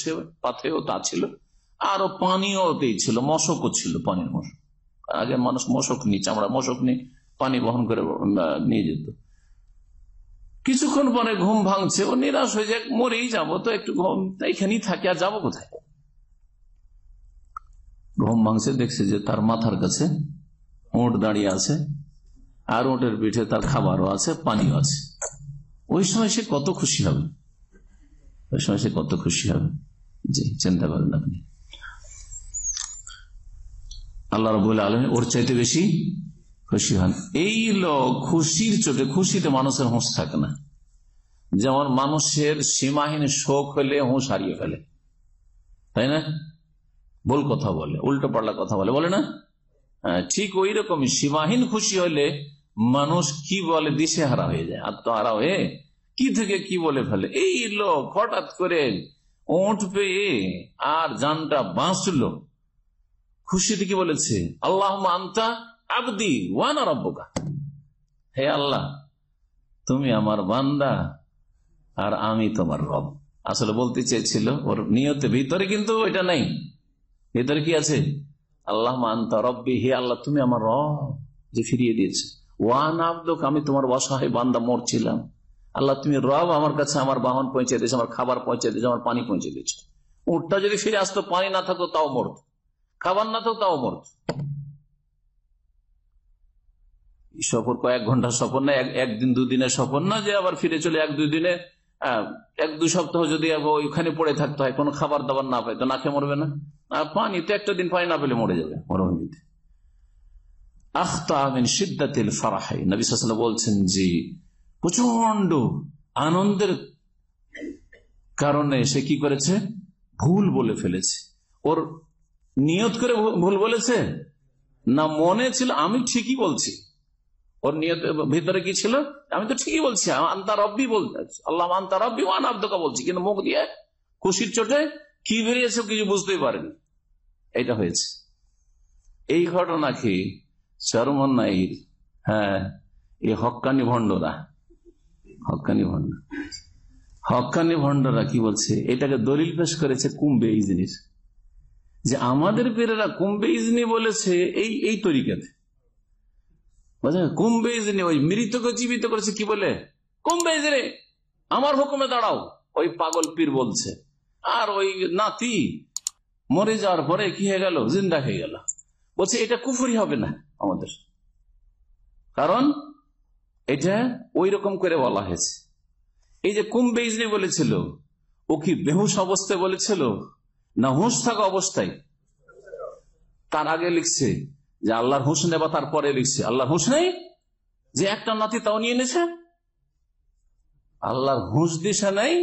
সে পাথেও তা ছিল আরো পানিও ছিল মশকও ছিল পানির মশক আগে মানুষ মশক নিয়ে চামড়া মশক নিয়ে পানি বহন করে নিয়ে যেত কিছুক্ষণ পরে ঘুম ভাঙছে ও নিরাশ হয়ে যায় মরেই যাবো তো একটু ঘুম এখানেই থাকে আর যাবো কোথায় ঘুম ভাঙছে দেখছে যে তার মাথার কাছে ওট দাঁড়িয়ে আছে আর ওটের পিঠে তার খাবারও আছে পানিও আছে ওই সময় সে কত খুশি হবে ওই সময় সে কত খুশি হবে জি চিন্তা করেন আপনি আল্লাহ রবুল্লা আলম ওর চাইতে বেশি খুশি হন এই লোক খুশির চোটে খুশিতে মানুষের হোঁস থাকে না যেমন মানুষের সীমাহীন শোক হলে হোঁস হারিয়ে ফেলে তাই না ভুল কথা বলে উল্টো পাল্টা কথা বলে বলে না হ্যাঁ, ঠিক ওই রকমই সীমাহীন খুশি হলে মানুষ কি বলে দিশে হারা হয়ে যায় আত্মহারা হয়ে কি থেকে কি বলে ফেলে এই লোক হঠাৎ করে ওঠ পেয়ে আর জানটা বাঁচলো খুশিতে কি বলেছে আল্লাহ আন্তা আবদি ওয়ানা রব্বকা হে আল্লাহ তুমি আমার বান্দা আর আমি তোমার রব আসলে বলতে চেয়েছিল ওর নিয়তে ভিতরে কিন্তু ওইটা নাই ভিতরে কি আছে আল্লাহ আন্তা রব্বি হে আল্লাহ তুমি আমার রব যে ফিরিয়ে দিয়েছে ওয়ান আব্দ আমি তোমার অসহায় বান্দা মরছিলাম আল্লাহ তুমি রব আমার কাছে আমার বাহন পৌঁছে দিয়েছো আমার খাবার পৌঁছে দিয়েছো আমার পানি পৌঁছে দিয়েছো উঠটা যদি ফিরে আসতো পানি না থাকতো তাও মরত খাবার না থাকতো তাও মরত সফর কয়েক ঘন্টা সফর না একদিন দুদিনের সফর না যে আবার ফিরে চলে এক দুই দিনে এক দু সপ্তাহ যদি ওইখানে পড়ে থাকতে হয় কোনো খাবার দাবার না পায় তো না খেয়ে মরবে না আর পানি তো একটা দিন পানি না পেলে মরে যাবে মরুভূমিতে আখতা আমিন সিদ্ধাতিল ফারাহাই নবী বলছেন জি প্রচন্ড আনন্দের কারণে সে কি করেছে ভুল বলে ফেলেছে ওর নিয়ত করে ভুল বলেছে না মনে ছিল আমি ঠিকই বলছি ওর নিয়ত ভিতরে কি ছিল আমি তো ঠিকই বলছি আন্তা বলছি আল্লাহ আন্তা রব্বি ওয়ান আব্দকা বলছি কিন্তু মুখ দিয়ে খুশির চোটে কি বেরিয়েছে কিছু বুঝতেই পারেনি এটা হয়েছে এই ঘটনা কি চরমন্নাইর হ্যাঁ এই হকানি ভণ্ডরা হকানি ভণ্ডার হকানি ভণ্ডাররা কি বলছে এটাকে দলিল পেশ করেছে কুম্বে এই জিনিস যে আমাদের পেরেরা কুম্বে ইজনি বলেছে এই এই তরিকাতে কুম্বে ইজনি ওই মৃতকে জীবিত করেছে কি বলে কুম্বে ইজনি আমার হুকুমে দাঁড়াও ওই পাগল পীর বলছে আর ওই নাতি মরে যাওয়ার পরে কি হয়ে গেল জিন্দা হয়ে গেল বলছে এটা কুফুরি হবে না আমাদের কারণ এটা ওই রকম করে বলা হয়েছে এই যে কুম্বেজনি বলেছিল ও কি বেহুস অবস্থায় বলেছিল না হুঁশ থাকা অবস্থায় তার আগে লিখছে যে আল্লাহর হুঁশ নেবা তারপরে লিখছে আল্লাহর হুঁস নেই যে একটা নাতি তাও নিয়ে নিছে আল্লাহর হুঁশ দিশা নেই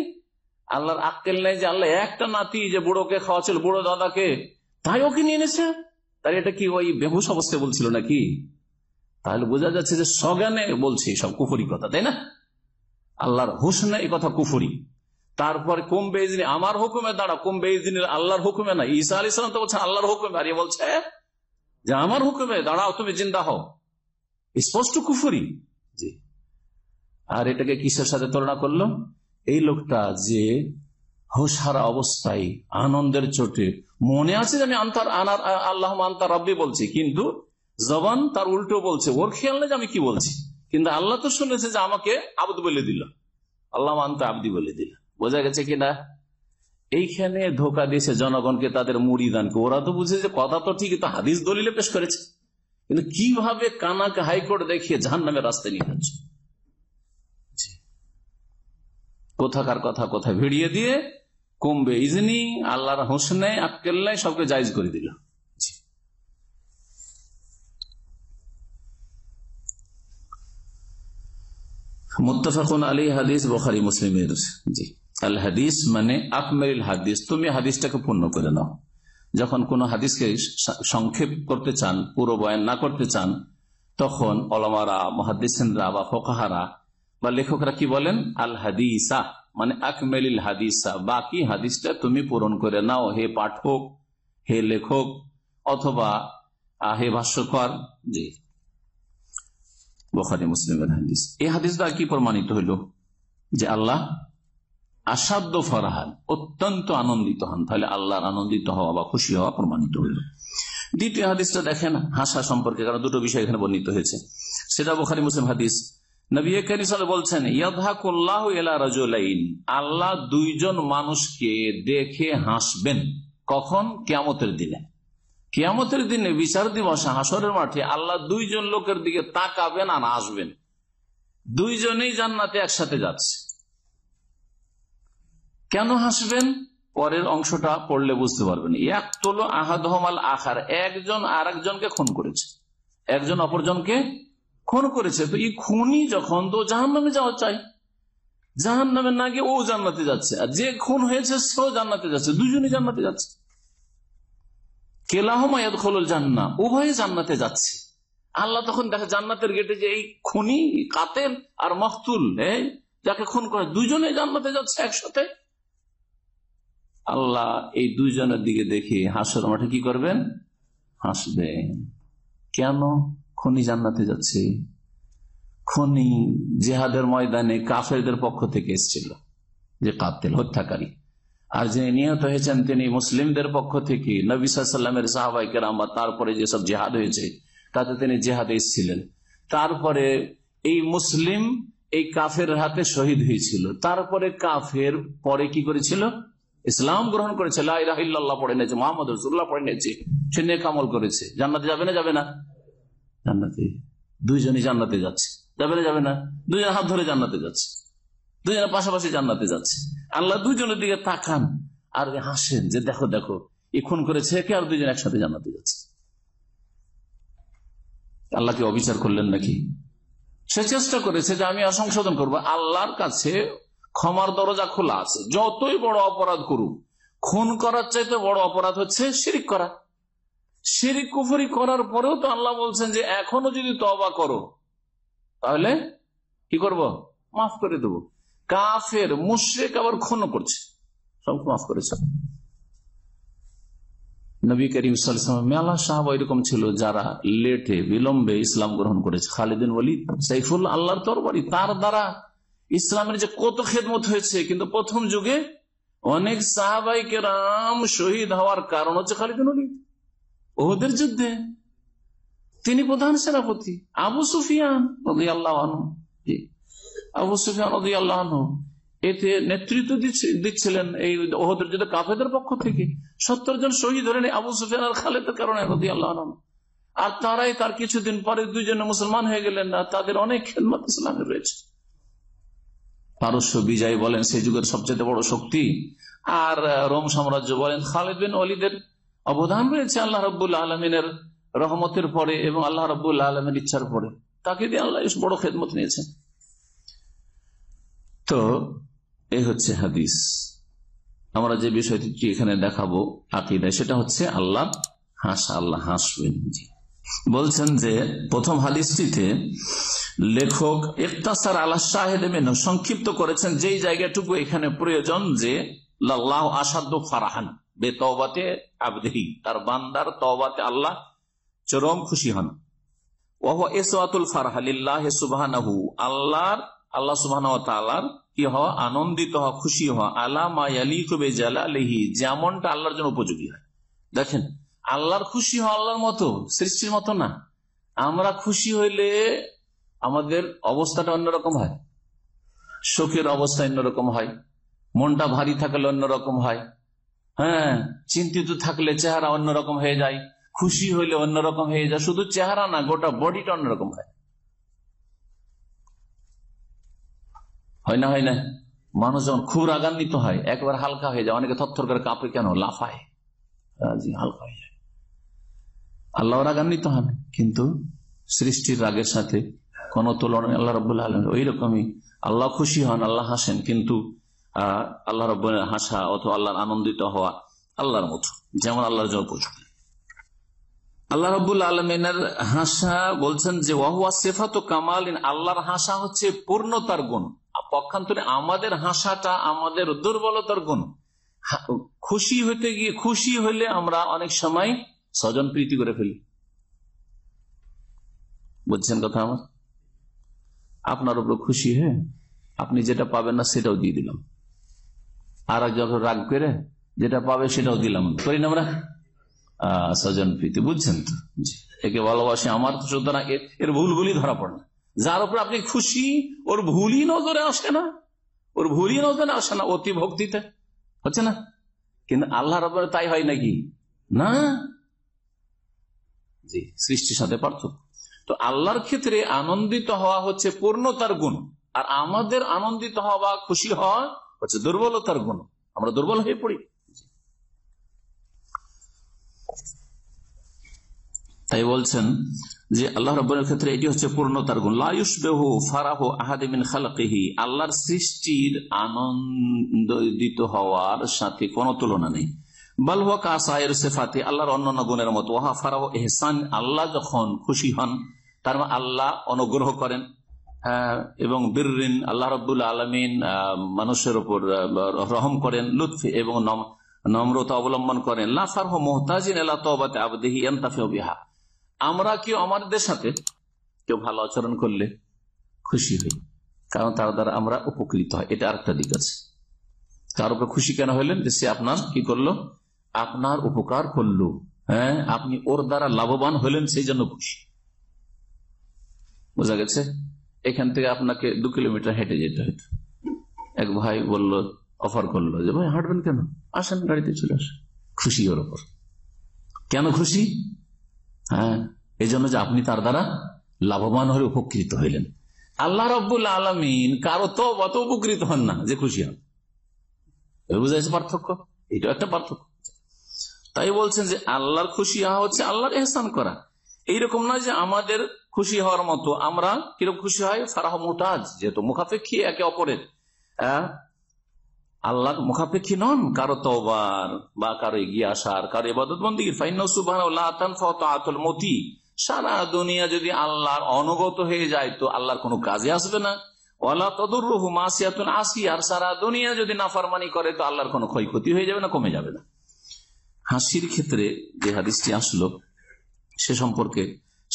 আল্লাহর আক্কেল নাই যে আল্লাহ একটা নাতি যে বুড়োকে খাওয়াছিল বুড়ো দাদাকে তাই ওকে নিয়ে নিছে তাই এটা কি ওই বেহুস অবস্থায় বলছিল নাকি তাহলে বোঝা যাচ্ছে যে সজ্ঞানে বলছে সব কুফুরি কথা তাই না আল্লাহর হুসনে এ কথা কুফুরি তারপর কুম বেদিন আমার হুকুমে দাঁড়া কুম বেদিন আল্লাহর হুকুমে না ঈসা আলি সালাম তো বলছে আল্লাহর হুকুমে আর বলছে যে আমার হুকুমে দাঁড়াও তুমি জিন্দা হও স্পষ্ট কুফুরি জি আর এটাকে কিসের সাথে তুলনা করলো এই লোকটা যে হুসারা অবস্থায় আনন্দের চোটে মনে আছে যে আমি আন্তার আনার আল্লাহ আন্তার রব্বি বলছি কিন্তু জবান তার উল্টো বলছে ওর খেয়াল নেই যে আমি কি বলছি কিন্তু আল্লাহ তো শুনেছে যে আমাকে আবদ বলে দিল আল্লাহ মানতে আবদি বলে দিল বোঝা গেছে কিনা এইখানে ধোকা দিয়েছে জনগণকে তাদের মুড়ি দানকে ওরা তো বুঝে যে কথা তো ঠিক হাদিস দলিলে পেশ করেছে কিন্তু কিভাবে কানাকে হাইকোর্ট দেখিয়ে জাহান নামে রাস্তা নিয়ে যাচ্ছে কোথাকার কথা কথা ভিড়িয়ে দিয়ে কমবে ইজনি আল্লাহর হোসেন আক্কেল্লাই সবকে জায়জ করে দিলাম মুত্তাফাকুন আলী হাদিস বখারি মুসলিমের জি আল হাদিস মানে আপমেরিল হাদিস তুমি হাদিসটাকে পূর্ণ করে নাও যখন কোন হাদিসকে সংক্ষেপ করতে চান পুরো বয়ান না করতে চান তখন অলমারা মহাদিসেনরা বা ফোকাহারা বা লেখকরা কি বলেন আল হাদিসা মানে আকমেলিল হাদিসা বাকি হাদিসটা তুমি পূরণ করে নাও হে পাঠক হে লেখক অথবা হে ভাষ্যকর জি বোখারি মুসলিমের হাদিস এই হাদিস দ্বারা কি প্রমাণিত হইল যে আল্লাহ আসাধ্য ফরাহান অত্যন্ত আনন্দিত হন তাহলে আল্লাহর আনন্দিত হওয়া বা খুশি হওয়া প্রমাণিত হইল দ্বিতীয় হাদিসটা দেখেন হাসা সম্পর্কে কারণ দুটো বিষয় এখানে বর্ণিত হয়েছে সেটা বোখারি মুসলিম হাদিস বলছেন আল্লাহ দুইজন মানুষকে দেখে হাসবেন কখন কেমতের দিনে কিয়ামতের দিনে বিচার দিবস হাসরের মাঠে আল্লাহ দুইজন লোকের দিকে তাকাবেন আর আসবেন দুইজনেই জান্নাতে একসাথে যাচ্ছে কেন হাসবেন পরের অংশটা পড়লে বুঝতে পারবেন এক তোল আহাদহমাল আখার একজন আর একজনকে খুন করেছে একজন অপরজনকে খুন করেছে তো এই খুনি যখন তো জাহান নামে যাওয়া চাই জাহান নামে না গিয়ে ও জান্নাতে যাচ্ছে আর যে খুন হয়েছে সেও জান্নাতে যাচ্ছে দুজনই জান্নাতে যাচ্ছে কেলাহমায়াদ উভয়ে জান্নাতে যাচ্ছে আল্লাহ তখন দেখে জান্নাতের গেটে যে এই খুনি কাতেন আর যাকে খুন করে দুজনে জান্নাতে যাচ্ছে একসাথে আল্লাহ এই দিকে দেখে হাসর মাঠে কি করবেন হাসবে কেন খনি জান্নাতে যাচ্ছে খনি জেহাদের ময়দানে কাফেরদের পক্ষ থেকে এসেছিল যে কাতেল হত্যাকারী আর যিনি নিহত হয়েছেন তিনি মুসলিমদের পক্ষ থেকে নবী সাহাবাই কেরাম বা তারপরে যেসব জেহাদ হয়েছে তাতে তিনি জেহাদ ছিলেন তারপরে এই মুসলিম এই কাফের হাতে শহীদ হয়েছিল তারপরে কাফের পরে কি করেছিল ইসলাম গ্রহণ করেছে পড়ে নিয়েছে মোহাম্মদ রসুল্লাহ পড়ে নিয়েছে সে কামল করেছে জান্নাতে যাবে না যাবে না জান্নাতে দুইজনই জান্নাতে যাচ্ছে যাবে না যাবে না দুজন হাত ধরে জান্নাতে যাচ্ছে দুজনে পাশাপাশি জান্নাতে যাচ্ছে আল্লাহ দুজনের দিকে তাকান আর হাসেন যে দেখো দেখো এ খুন করেছে কে আর দুজন একসাথে জান্নাতে যাচ্ছে আল্লাহকে অবিচার করলেন নাকি সে চেষ্টা করেছে যে আমি অসংশোধন করব আল্লাহর কাছে ক্ষমার দরজা খোলা আছে যতই বড় অপরাধ করুক খুন করার চাইতে বড় অপরাধ হচ্ছে শিরিক করা শিরিক কুফরি করার পরেও তো আল্লাহ বলছেন যে এখনো যদি তবা করো তাহলে কি করব মাফ করে দেবো কাফের মুশ্রেক আবার খুন করছে সব মাফ করেছে নবী করিম সালাম মেলা সাহাব এরকম ছিল যারা লেটে বিলম্বে ইসলাম গ্রহণ করেছে খালিদিন বলি সাইফুল আল্লাহর তরবারি তার দ্বারা ইসলামের যে কত খেদমত হয়েছে কিন্তু প্রথম যুগে অনেক সাহাবাই রাম শহীদ হওয়ার কারণ হচ্ছে খালিদিন ওলিদ ওদের যুদ্ধে তিনি প্রধান সেনাপতি আবু সুফিয়ান আল্লাহ আবু সুফিয়ান আল্লাহ এতে নেতৃত্ব দিচ্ছিলেন এই ওহদের যদি কাফেদের পক্ষ থেকে সত্তর জন শহীদ হলেন আবু সুফিয়ান আর খালেদের কারণে রদি আল্লাহ আর তারাই তার কিছুদিন পরে দুইজন মুসলমান হয়ে গেলেন না তাদের অনেক খেদমত ইসলামে রয়েছে পারস্য বিজয় বলেন সেই যুগের সবচেয়ে বড় শক্তি আর রোম সাম্রাজ্য বলেন খালেদ বিন অলিদের অবদান রয়েছে আল্লাহ রবুল্লা আলমিনের রহমতের পরে এবং আল্লাহ রবুল্লা আলমের ইচ্ছার পরে তাকে দিয়ে আল্লাহ বড় খেদমত নিয়েছেন তো এই হচ্ছে হাদিস আমরা যে বিষয়টি এখানে দেখাবো আকিদায় সেটা হচ্ছে আল্লাহ হাস আল্লাহ হাসবেন বলছেন যে প্রথম হাদিসটিতে লেখক ইকতাসার আল্লাহ শাহেদ মেন সংক্ষিপ্ত করেছেন যেই জায়গাটুকু এখানে প্রয়োজন যে লাল্লাহ আসাদ ফারাহান বে তবাতে আবদেহি তার বান্দার তবাতে আল্লাহ চরম খুশি হন ওহ এসওয়াতুল ফারহালিল্লাহ সুবাহ আল্লাহর আল্লাহ সুবাহ কি হওয়া আনন্দিত হওয়া খুশি হওয়া আল্লাহ মায়ালি কবে জালালিহি যেমনটা আল্লাহর জন্য উপযোগী হয় দেখেন আল্লাহর খুশি হওয়া আল্লাহর মতো সৃষ্টির মতো না আমরা খুশি হইলে আমাদের অবস্থাটা অন্যরকম হয় শোকের অবস্থা অন্যরকম হয় মনটা ভারী থাকলে অন্যরকম হয় হ্যাঁ চিন্তিত থাকলে চেহারা অন্যরকম হয়ে যায় খুশি হইলে অন্যরকম হয়ে যায় শুধু চেহারা না গোটা বডিটা অন্যরকম হয় হয় না হয় না মানুষ যখন খুব রাগান্বিত হয় একবার হালকা হয়ে যায় অনেকে থর করে কাপে কেন লাফায় হালকা হয়ে যায় আল্লাহ রাগান্বিত হন কিন্তু সৃষ্টির রাগের সাথে কোন তুলনা আল্লাহ রবাহ আলম ওই রকমই আল্লাহ খুশি হন আল্লাহ হাসেন কিন্তু আহ আল্লাহ রব হাসা অথবা আল্লাহর আনন্দিত হওয়া আল্লাহর মতো যেমন আল্লাহর জল পৌঁছবে আল্লাহ রবুল আলমিনের হাসা বলছেন যে ওয়াহুয়া সেফাত কামাল আল্লাহর হাসা হচ্ছে পূর্ণতার গুণ পক্ষান্তরে আমাদের হাসাটা আমাদের দুর্বলতার গুণ খুশি হইতে গিয়ে খুশি হইলে আমরা অনেক সময় স্বজন প্রীতি করে ফেলি বুঝছেন কথা আমার আপনার উপর খুশি হ্যাঁ আপনি যেটা পাবেন না সেটাও দিয়ে দিলাম আর একজন রাগ করে যেটা পাবে সেটাও দিলাম করি না আমরা আহ স্বজন প্রীতি বুঝছেন তো একে ভালোবাসি আমার তো সুতরাং এর ভুলগুলি ধরা পড়ে না যার উপর আপনি খুশি ওর ভুলই নজরে আসে না ওর ভুলই নজরে আসে না অতি ভক্তিতে হচ্ছে না কিন্তু আল্লাহ রবের তাই হয় নাকি না জি সৃষ্টির সাথে পার্থক্য তো আল্লাহর ক্ষেত্রে আনন্দিত হওয়া হচ্ছে পূর্ণতার গুণ আর আমাদের আনন্দিত হওয়া বা খুশি হওয়া হচ্ছে দুর্বলতার গুণ আমরা দুর্বল হয়ে পড়ি তাই বলছেন যে আল্লাহ রব্বনের ক্ষেত্রে এটি হচ্ছে পূর্ণতার গুণ লায়ুস বেহ ফারাহ আহাদিমিন খালকেহি আল্লাহর সৃষ্টির আনন্দিত হওয়ার সাথে কোন তুলনা নেই আল্লাহ যখন খুশি হন তার মানে আল্লাহ অনুগ্রহ করেন হ্যাঁ, এবং বীরিন আল্লাহ রব্বুল আলমিন মানুষের উপর রহম করেন লুৎফি এবং নম্রতা অবলম্বন করেন লাফার মোহতাজিন আল্লাহ তো আবদেহি বিহা আমরা কি আমাদের সাথে কেউ ভালো আচরণ করলে খুশি হই কারণ তার দ্বারা আমরা উপকৃত হয় এটা আরেকটা দিক আছে তার উপর খুশি কেন হইলেন যে সে আপনার কি করলো আপনার উপকার করলো হ্যাঁ আপনি ওর দ্বারা লাভবান হলেন সেই জন্য খুশি বোঝা গেছে এখান থেকে আপনাকে দু কিলোমিটার হেঁটে যেতে হয়তো এক ভাই বলল অফার করলো যে ভাই হাঁটবেন কেন আসেন গাড়িতে চলে আসেন খুশি ওর উপর কেন খুশি হ্যাঁ এই জন্য যে আপনি তার দ্বারা লাভবান হয়ে উপকৃত হইলেন আল্লাহ রবুল্লা আলমিন কারো তো অত উপকৃত হন না যে খুশি হন বুঝা পার্থক্য এটা একটা পার্থক্য তাই বলছেন যে আল্লাহর খুশি হওয়া হচ্ছে আল্লাহর এহসান করা এইরকম না যে আমাদের খুশি হওয়ার মতো আমরা কিরকম খুশি হয় ফারাহ মোটাজ যেহেতু মুখাপেক্ষী একে অপরের হ্যাঁ, আল্লাহ মুখাপেক্ষী নন কারো তোবার বা কারো এগিয়ে আসার কারো এবাদত বন্দীর মতি সারা দুনিয়া যদি আল্লাহর অনুগত হয়ে যায় তো আল্লাহর কোনো কাজে আসবে না সারা দুনিয়া যদি ক্ষয়ক্ষতি হয়ে যাবে না কমে যাবে না হাসির ক্ষেত্রে যে হাদিসটি আসলো সে সম্পর্কে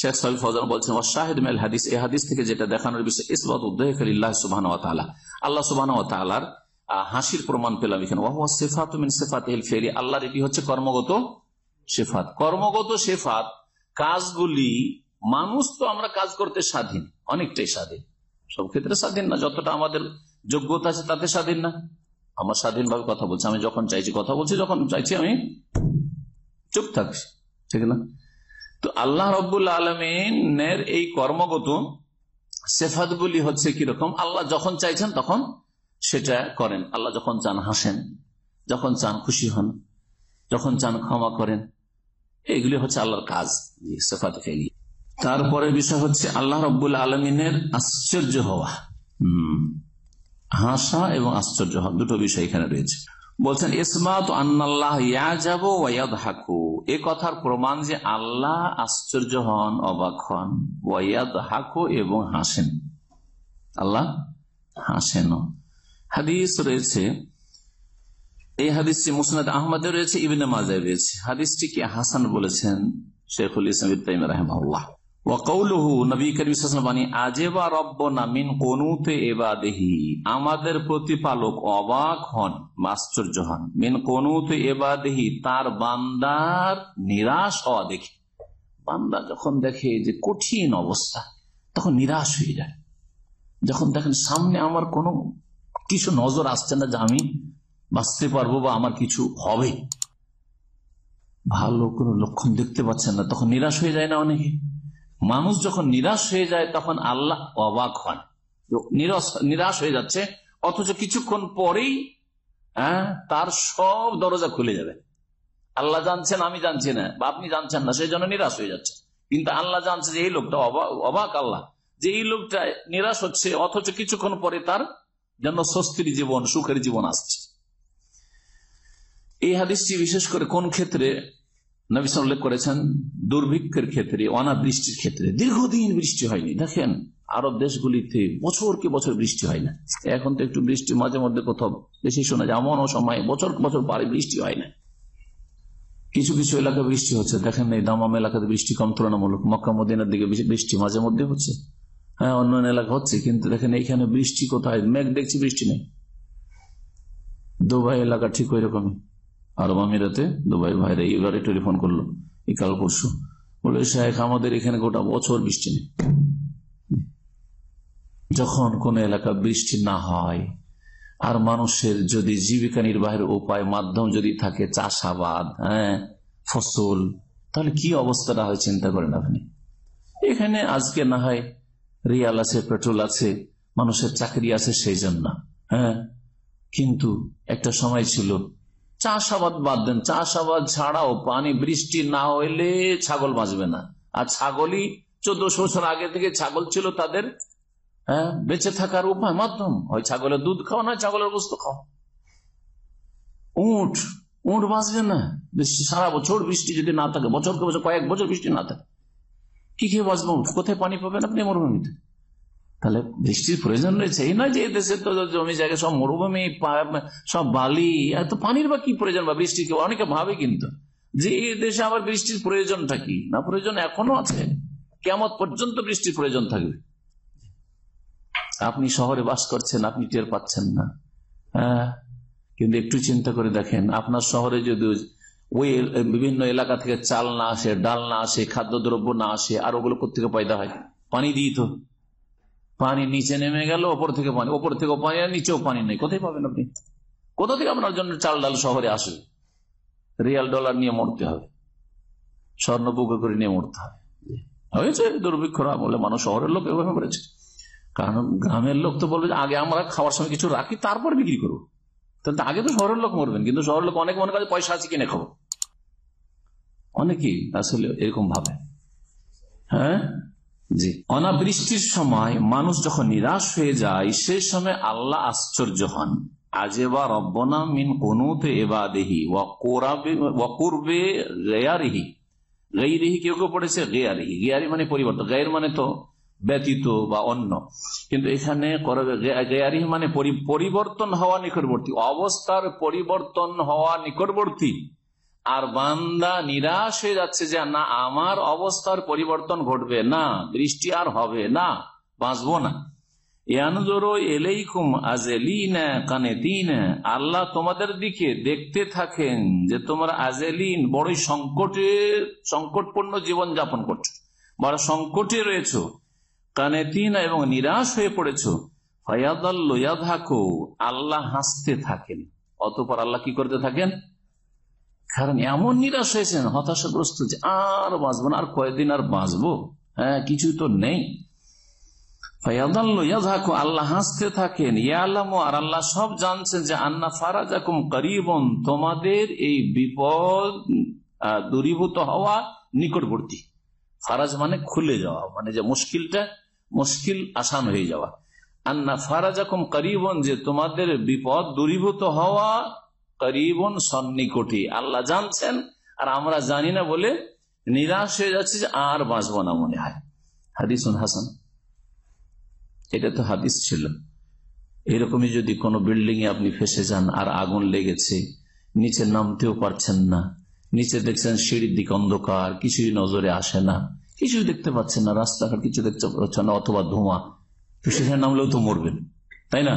শেখ সাল ফজান বলছেন শাহেদ মেল হাদিস এ হাদিস থেকে যেটা দেখানোর বিষয় ইসবাত উদ্দাহ আল্লাহ সুবাহ আল্লাহ সুবাহ হাসির প্রমাণ পেলাম এখানে ওয়াহুয়া সেফাত সেফাত এল ফেরি আল্লাহর এটি হচ্ছে কর্মগত সেফাত কর্মগত সেফাত কাজগুলি মানুষ তো আমরা কাজ করতে স্বাধীন অনেকটাই স্বাধীন সব ক্ষেত্রে স্বাধীন না যতটা আমাদের যোগ্যতা আছে তাতে স্বাধীন না আমার স্বাধীনভাবে কথা বলছি আমি যখন চাইছি কথা বলছি যখন চাইছি আমি চুপ থাকছি ঠিক না তো আল্লাহ রবুল্লা আলমিনের এই কর্মগত সেফাতগুলি হচ্ছে কিরকম আল্লাহ যখন চাইছেন তখন সেটা করেন আল্লাহ যখন চান হাসেন যখন চান খুশি হন যখন চান ক্ষমা করেন এগুলি হচ্ছে আল্লাহর কাজ তারপরে বিষয় হচ্ছে আল্লাহ রব্বুল আলমিনের আশ্চর্য হওয়া হাসা এবং আশ্চর্য হওয়া দুটো বিষয় এখানে রয়েছে বলছেন ইসমাত আন্নাল্লাহ ইয়া যাব ওয়াদ হাকু এ কথার প্রমাণ যে আল্লাহ আশ্চর্য হন অবাক হন ওয়াদ হাকু এবং হাসেন আল্লাহ হাসেন হাদিস রয়েছে এই হাদিসটি মুসনাদ আহমদে রয়েছে ইবিন মাজায় রয়েছে হাদিসটিকে হাসান বলেছেন শেখুল ইসলাম ইব্রাহিম আমাদের প্রতিপালক অবাক হন আশ্চর্য হন মিন কনুতে দেহি তার বান্দার নিরাশ হওয়া দেখি বান্দা যখন দেখে যে কঠিন অবস্থা তখন নিরাশ হয়ে যায় যখন দেখেন সামনে আমার কোনো কিছু নজর আসছে না যে আমি বাঁচতে পারবো বা আমার কিছু হবে ভালো কোনো লক্ষণ দেখতে পাচ্ছেন না তখন নিরাশ হয়ে যায় না অনেকে মানুষ যখন নিরাশ হয়ে যায় তখন আল্লাহ অবাক হন নিরাশ হয়ে যাচ্ছে অথচ কিছুক্ষণ পরেই হ্যাঁ, তার সব দরজা খুলে যাবে আল্লাহ জানছেন আমি জানছি না বা আপনি জানছেন না সেই জন্য নিরাশ হয়ে যাচ্ছে কিন্তু আল্লাহ জানছে যে এই লোকটা অবাক আল্লাহ যে এই লোকটা নিরাশ হচ্ছে অথচ কিছুক্ষণ পরে তার যেন স্বস্তির জীবন সুখের জীবন আসছে এই হাদিসটি বিশেষ করে কোন ক্ষেত্রে নবিস উল্লেখ করেছেন দুর্ভিক্ষের ক্ষেত্রে অনাবৃষ্টির ক্ষেত্রে দীর্ঘদিন বৃষ্টি হয়নি দেখেন আরব দেশগুলিতে বছর কে বছর বৃষ্টি হয় না এখন তো একটু বৃষ্টি মাঝে মধ্যে কোথাও বেশি শোনা যায় এমনও সময় বছর বছর পারে বৃষ্টি হয় না কিছু কিছু এলাকায় বৃষ্টি হচ্ছে দেখেন এই দামাম এলাকাতে বৃষ্টি কম তুলনামূলক মক্কা মদিনার দিকে বৃষ্টি মাঝে মধ্যে হচ্ছে হ্যাঁ অন্যান্য এলাকা হচ্ছে কিন্তু দেখেন এখানে বৃষ্টি কোথায় মেঘ দেখছি বৃষ্টি নেই দুবাই এলাকা ঠিক ওই রকমই আরব আমিরাতে দুবাই ভাইরা এবারে টেলিফোন করলো এই কাল পরশু বলে শাহেখ আমাদের এখানে গোটা বছর বৃষ্টি নেই যখন কোন এলাকা বৃষ্টি না হয় আর মানুষের যদি জীবিকা নির্বাহের উপায় মাধ্যম যদি থাকে চাষাবাদ হ্যাঁ ফসল তাহলে কি অবস্থাটা হয় চিন্তা করেন আপনি এখানে আজকে না হয় রিয়াল আছে পেট্রোল আছে মানুষের চাকরি আছে সেই জন্য হ্যাঁ কিন্তু একটা সময় ছিল চাষাবাদ বাদ দেন চাষাবাদ ছাড়াও পানি বৃষ্টি না হইলে ছাগল বাঁচবে না আর ছাগলই চোদ্দশো বছর আগে থেকে ছাগল ছিল তাদের হ্যাঁ বেঁচে থাকার উপায় মাধ্যম হয় ছাগলের দুধ খাও না ছাগলের বস্তু খাও উঠ উঠ বাঁচবে না বৃষ্টি সারা বছর বৃষ্টি যদি না থাকে বছর কে বছর কয়েক বছর বৃষ্টি না থাকে কি খেয়ে বাঁচবো কোথায় পানি পাবেন আপনি মরুভূমিতে তাহলে বৃষ্টির প্রয়োজন রয়েছে এই নয় যে দেশে তো জমি জায়গা সব মরুভূমি সব বালি এত পানির বা কি প্রয়োজন বা বৃষ্টি অনেকে ভাবে কিন্তু যে এই দেশে আবার বৃষ্টির প্রয়োজনটা কি না প্রয়োজন এখনো আছে কেমন পর্যন্ত বৃষ্টির প্রয়োজন থাকবে আপনি শহরে বাস করছেন আপনি টের পাচ্ছেন না হ্যাঁ, কিন্তু একটু চিন্তা করে দেখেন আপনার শহরে যদি ওই বিভিন্ন এলাকা থেকে চাল না আসে ডাল না আসে খাদ্যদ্রব্য না আসে আর ওগুলো কোথেকে পয়দা হয় পানি দিই তো পানি নিচে নেমে গেল ওপর থেকে পানি ওপর থেকে পানি আর নিচেও পানি নেই কোথায় পাবেন আপনি কোথা থেকে আপনার জন্য চাল ডাল শহরে আসবে রিয়াল ডলার নিয়ে মরতে হবে স্বর্ণ বুকে করে নিয়ে মরতে হবে হয়েছে দুর্ভিক্ষরা বলে মানুষ শহরের লোক এভাবে করেছে কারণ গ্রামের লোক তো বলবে আগে আমরা খাওয়ার সময় কিছু রাখি তারপর বিক্রি করবো তাহলে আগে তো শহরের লোক মরবেন কিন্তু শহরের লোক অনেক মনে করে পয়সা আছে কিনে খাবো অনেকেই আসলে এরকম ভাবে হ্যাঁ জি অনাবৃষ্টির সময় মানুষ যখন নিরাশ হয়ে যায় সে সময় আল্লাহ আশ্চর্য হন আজেবা রব্বনা মিন কেউ কেউ পড়েছে গেয়ারি মানে পরিবর্তন গেয়ের মানে তো ব্যতীত বা অন্য কিন্তু এখানে মানে পরিবর্তন হওয়া নিকটবর্তী অবস্থার পরিবর্তন হওয়া নিকটবর্তী আর বান্দা নিরাশ হয়ে যাচ্ছে যে না আমার অবস্থার পরিবর্তন ঘটবে না বৃষ্টি আর হবে না বাঁচবো না আল্লাহ তোমাদের দিকে দেখতে থাকেন যে তোমরা আজেলিন বড়ই সংকটে সংকটপূর্ণ জীবন যাপন করছো বড় সংকটে রয়েছ কানে তিন এবং নিরাশ হয়ে পড়েছ ফয়াদ আল্লাহ হাসতে থাকেন অতপর আল্লাহ কি করতে থাকেন কারণ এমন নিরাশ হয়েছেন হতাশাগ্রস্ত যে আর বাঁচবো না আর কয়েকদিন আর বাঁচবো হ্যাঁ কিছু তো নেই আল্লাহ হাসতে থাকেন ইয়ালামো আর আল্লাহ সব জানছেন যে আন্না ফারাজ এখন করিবন তোমাদের এই বিপদ দূরীভূত হওয়া নিকটবর্তী ফারাজ মানে খুলে যাওয়া মানে যে মুশকিলটা মুশকিল আসান হয়ে যাওয়া আন্না ফারাজ এখন করিবন যে তোমাদের বিপদ দূরীভূত হওয়া করিবন সন্নিকটি আল্লাহ জানছেন আর আমরা জানি না বলে নিরাশ হয়ে যাচ্ছে যে আর বাঁচব না মনে হয় হাদিস হাসান এটা তো হাদিস ছিল এরকমই যদি কোনো বিল্ডিং এ আপনি ফেসে যান আর আগুন লেগেছে নিচে নামতেও পারছেন না নিচে দেখছেন সিঁড়ির দিক অন্ধকার কিছুই নজরে আসে না কিছুই দেখতে পাচ্ছেন না রাস্তাঘাট কিছু দেখতে পাচ্ছেন না অথবা ধোঁয়া তো সেখানে নামলেও তো মরবেন তাই না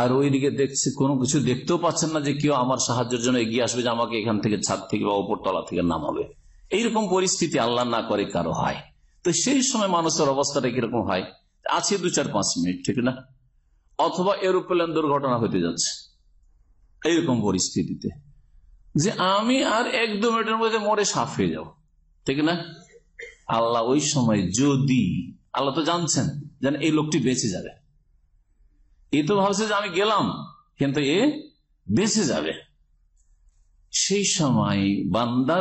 আর ওইদিকে দেখছি কোনো কিছু দেখতেও পাচ্ছেন না যে কেউ আমার সাহায্যের জন্য এগিয়ে আসবে যে আমাকে এখান থেকে ছাদ থেকে বা ওপর তলা থেকে নামাবে এইরকম পরিস্থিতি আল্লাহ না করে কারো হয় তো সেই সময় মানুষের অবস্থাটা কিরকম হয় আছে দু চার পাঁচ মিনিট ঠিক না অথবা এরোপ্লেন দুর্ঘটনা হতে যাচ্ছে এইরকম পরিস্থিতিতে যে আমি আর এক দু মিনিটের মধ্যে মরে সাফ হয়ে যাব ঠিক না আল্লাহ ওই সময় যদি আল্লাহ তো জানছেন যেন এই লোকটি বেঁচে যাবে এ তো ভাবছে যে আমি গেলাম কিন্তু এ বেঁচে যাবে সেই সময় বান্দা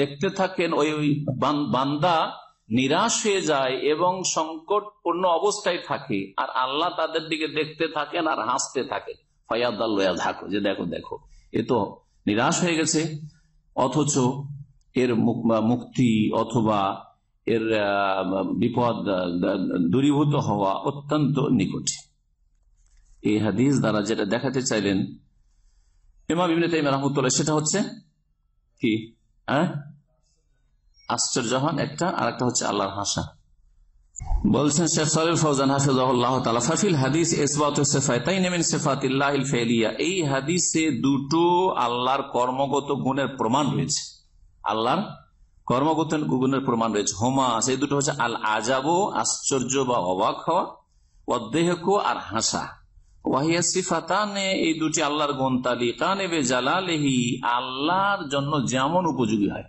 দেখতে থাকেন ওই ওই বান্দা নিরাশ হয়ে যায় এবং সংকটপূর্ণ অবস্থায় থাকে আর আল্লাহ তাদের দিকে দেখতে থাকেন আর হাসতে থাকে ফয়াদাল্লয়া থাকো যে দেখো দেখো এ তো নিরাশ হয়ে গেছে অথচ এর মুক্তি অথবা এর বিপদ দূরীভূত হওয়া অত্যন্ত নিকটে এই হাদিস দ্বারা যেটা দেখাতে চাইলেন ইমাম ইবনে তাইম রহমতুল্লাহ সেটা হচ্ছে কি হ্যাঁ? আশ্চর্য হন একটা আর একটা হচ্ছে আল্লাহর হাসা বলছেন ফেলিয়া এই হাদিসে দুটো আল্লাহর গুণের প্রমাণ রয়েছে আল্লাহর প্রমাণ রয়েছে দুটো হচ্ছে আল আজাবো আশ্চর্য বা অবাক হওয়া অদেহকো আর হাসা ওয়াহিয়া সিফাতানে এই দুটি আল্লাহর গুণ তালিকানে বে জালালেহি আল্লাহর জন্য যেমন উপযোগী হয়